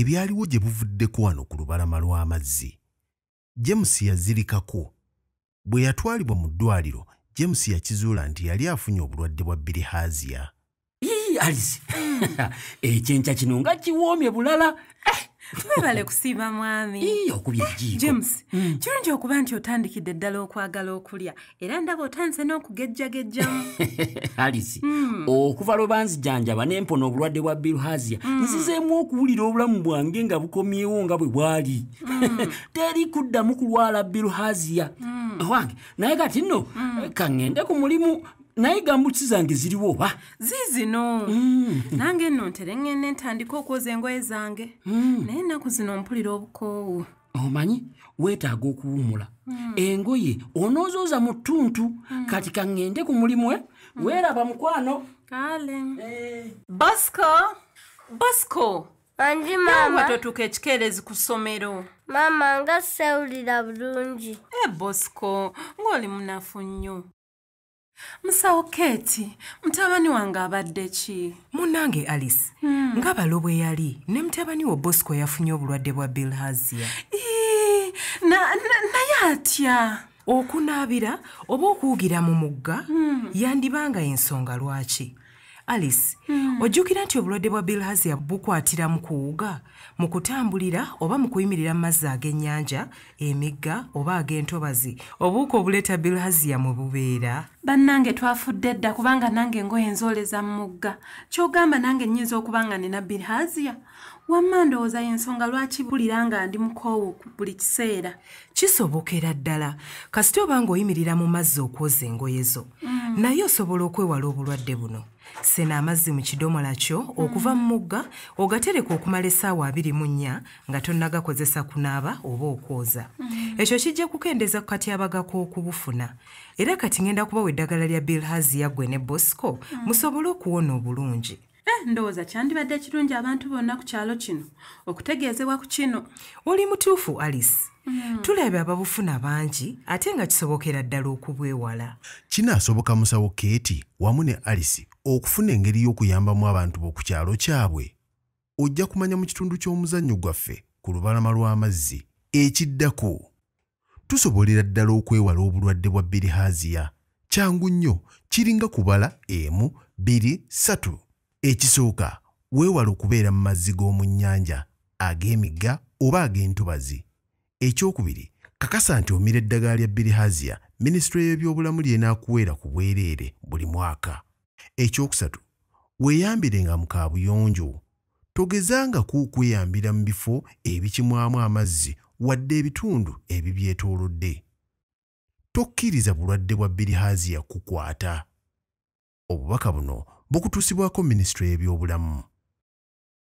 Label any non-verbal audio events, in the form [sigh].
ebyaliwo gye buvuddeko wano ku lubalama lw'amazzi james yazirikako bwe yatwalibwa mu ddwaliro james yakizuula nti yali afunye obulwadde bwa birihaziya ii alisi [laughs] ekyenkya kino nga kiwoomye bulala eh, twebale kusiiba mwami eh, james hmm. kirungi okuba nti otandikidde ddala okwagala okulya era ndaba otandise n'okugejjagejjamu [laughs] alisi hmm. okuva lwebanzijanjaba nempona obulwadde bwa bilhazia hmm. nzizeemu okuwulira obulamu bwange nga bukomyewo nga bwe bwali [laughs] teri kuddamu kulwala bilhazia owange naye kati nno kaŋŋende ku mulimu naye gambuti zange ziriwo oba ziizino mm. nange nno ntere ngenda entandika okwoza engoye zange mm. naye ennaku zino mpulira obukoowu omanyi weetaaga okuwumula mm. engoye onoozooza mu ttuntu kati kaŋŋende ku mulimu e weeraba mukwano kale eh. bosco bosco anjimamatotuuka ekikeerezi ku ssomero maama nga sewulira bulungi e bosco ng'oli munafu nnyo musawo keeti mutabani wange abadde ki munange alice mm. ngaabalo bwe yali ne mutabani wo bosco yafunye obulwadde bwa bilhazia naye na, na atya okunaabira oba okuwugira mu mugga mm. yandibanga ensonga lwaki alice mm. ojjukira nti obulwadde bwa bilhazia bukwatira mu kuwuga mu kutambulira oba mu kuyimirira mazzi ag'ennyanja emigga oba ag'entobazi obuuka obuleeta bilhazia mwe bubeera bannange twafudde edda kubanga nange engoye nzooleza mugga kyogamba nange nyinza okuba nga nina bilhaziya wamma ndowooza yensonga lwaki bulira nga ndi mukoowo buli kiseera kisobokera ddala kasite oba ng'oyimirira mu mazzi okwoza engoye zo mm. naye osobola okwewala obulwadde buno sena amazzi mu kidomola kyo okuva mu mm. mugga ogatereka okumala essaawa 24 nga tonnagakozesa kunaaba oba okwoza mm. ekyo kijja kukendeeza ku katyabagako okubufuna era kati ngenda kubawa eddagala lya bilhazi yaggwe ne bosco musobole okuwona obulungi eh, ndowooza kyandibadde ekirungi abantu bonna ku kyalo kino okutegeezebwa ku kino oli mutuufu alice hmm. tulabe ababufuna bangi ate nga kisobokera ddala okubwewala kinaasoboka musawo keeti wamu ne alice okufuna engeri y'okuyambamu abantu b'oku kyalo kyabwe ojja kumanya mu kitundu ky'omuzannyo gwaffe ku lubalama lw'amazzi ekiddako tusobolera ddala okwewala obulwadde bwa birihaziya kyangu nnyo kiringa kubala emu biri satu ekisooka weewala okubeera mu mazzi g'omu nnyanja ag'emigga oba ag'entobazi ekyokubiri kakasa nti omira eddagala lya birihaziya minisitule y'ebyobulamu lyenaakuweera ku bwereere buli mwaka ekyokusatu weeyambirenga mu kaabuyonjo togezanga ku kweyambira mu bifo ebikimwamu amazzi wadde ebitundu ebibyetoolodde tokkiriza bulwadde bwa birihaziya kukwata obubaka buno bukutuusibwako minisitule y'ebyobulamu